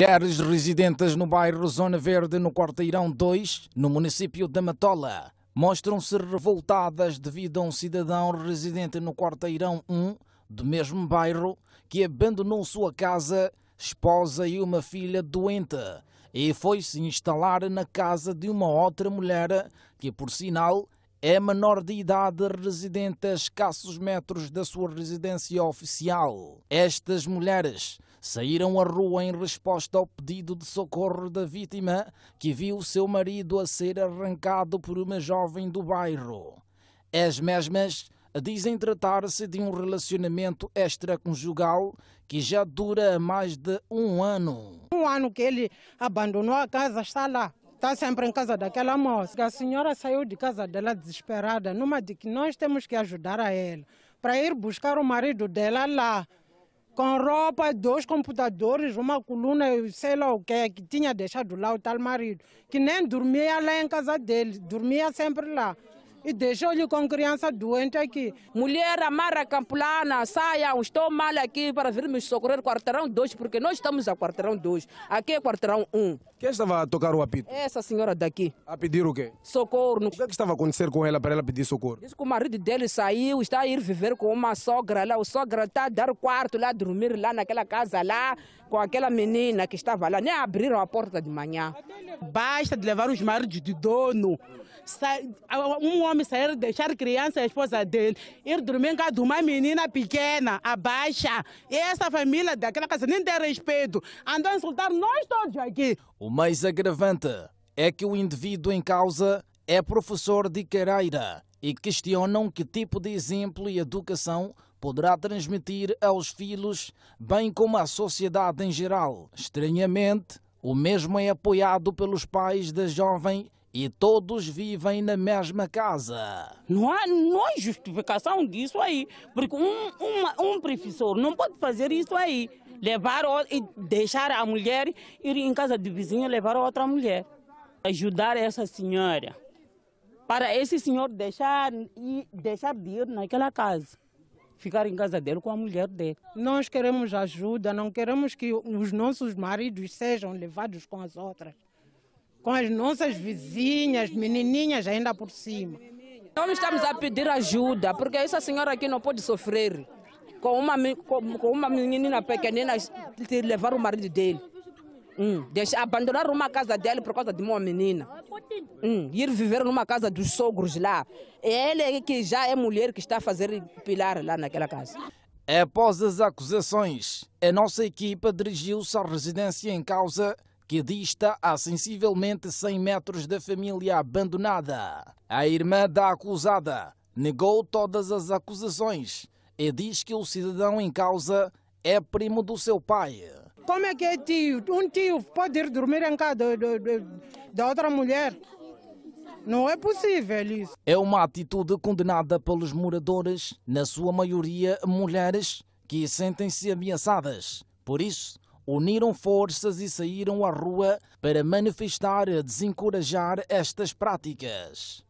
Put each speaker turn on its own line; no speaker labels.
Mulheres residentes no bairro Zona Verde, no Quarteirão 2, no município da Matola, mostram-se revoltadas devido a um cidadão residente no Quarteirão 1, do mesmo bairro, que abandonou sua casa, esposa e uma filha doente e foi se instalar na casa de uma outra mulher que, por sinal, é menor de idade residente a escassos metros da sua residência oficial. Estas mulheres saíram à rua em resposta ao pedido de socorro da vítima, que viu seu marido a ser arrancado por uma jovem do bairro. As mesmas dizem tratar-se de um relacionamento extraconjugal que já dura mais de um ano. Um ano que ele abandonou a casa, está lá está sempre em casa daquela moça. A senhora
saiu de casa dela desesperada, numa de que nós temos que ajudar a ela, para ir buscar o marido dela lá, com roupa, dois computadores, uma coluna, sei lá o que, que tinha deixado lá o tal marido, que nem dormia lá em casa dele, dormia
sempre lá e deixou-lhe com criança doente aqui. Mulher amarra Campulana, saia, estou mal aqui para vir me socorrer quarteirão 2, porque nós estamos a quarteirão 2,
aqui é quarteirão 1. Um. Quem estava a tocar o apito? Essa senhora daqui. A pedir o quê? Socorro. O que, é que estava a acontecer com ela para ela pedir socorro? Diz
que o marido dele saiu, está a ir viver com uma sogra lá, o sogra está a dar quarto lá, dormir lá naquela casa lá, com aquela menina que estava lá, nem abriram a porta de manhã. Basta de levar os maridos de dono. Um homens sair, deixar criança e esposa dele, ir dormir em casa de uma menina
pequena, abaixa. E essa família daquela casa nem tem respeito. Andou a insultar nós todos aqui. O mais agravante é que o indivíduo em causa é professor de Quereira e questionam que tipo de exemplo e educação poderá transmitir aos filhos, bem como à sociedade em geral. Estranhamente, o mesmo é apoiado pelos pais da jovem e todos vivem na mesma casa.
Não há, não há justificação disso aí, porque um,
uma, um professor não pode fazer isso aí. Levar e deixar a mulher ir em casa de vizinho levar outra mulher. Ajudar essa senhora, para esse senhor deixar, deixar de ir naquela casa ficar em casa dele com a mulher dele. Nós queremos ajuda, não queremos que os nossos maridos sejam levados com as outras com as nossas vizinhas, menininhas
ainda por cima. Nós então, estamos a pedir ajuda, porque essa senhora aqui não pode sofrer com uma, com, com uma menina pequenina levar o marido dele. Hum, abandonar uma casa dele por causa de uma menina. Hum, ir viver numa casa dos sogros lá. É Ele é que já é mulher que está a fazer pilar lá naquela casa.
Após as acusações, a nossa equipa dirigiu-se à residência em causa que dista a sensivelmente 100 metros da família abandonada. A irmã da acusada negou todas as acusações e diz que o cidadão em causa é primo do seu pai. Como é que é tio? Um tio pode ir dormir em casa da outra mulher? Não é possível isso. É uma atitude condenada pelos moradores, na sua maioria mulheres, que sentem-se ameaçadas. Por isso, uniram forças e saíram à rua para manifestar e desencorajar estas práticas.